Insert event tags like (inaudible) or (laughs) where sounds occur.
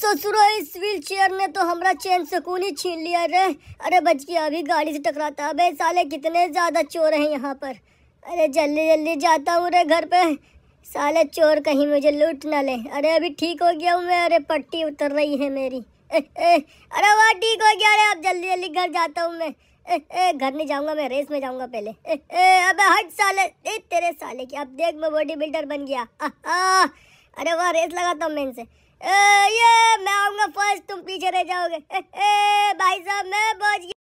ससुरो इस wheel chair ने तो हमारा चैन सुकून ही छीन लिया रे अरे बच गया अभी गाड़ी से टकराता अबे साले कितने ज़्यादा चोर हैं यहाँ पर अरे जल्दी जल्दी जाता हूँ रे घर पे साले चोर कहीं मुझे लूट ना ले अरे अभी ठीक हो गया हूँ मैं अरे पट्टी उतर रही है मेरी ए, ए, अरे वाह ठीक हो गया अरे अब जल्दी जल्दी घर जाता हूँ मैं ए, ए, घर नहीं जाऊंगा मैं रेस में जाऊँगा पहले ए, ए, अबे हट साले ए, तेरे साले की अब देख मैं बॉडी बिल्डर बन गया आ, आ, अरे वो रेस लगाता हूँ से ए, ये मैं आऊंगा फर्स्ट तुम पीछे रह जाओगे ए, (laughs) ए, भाई साहब मैं बच गया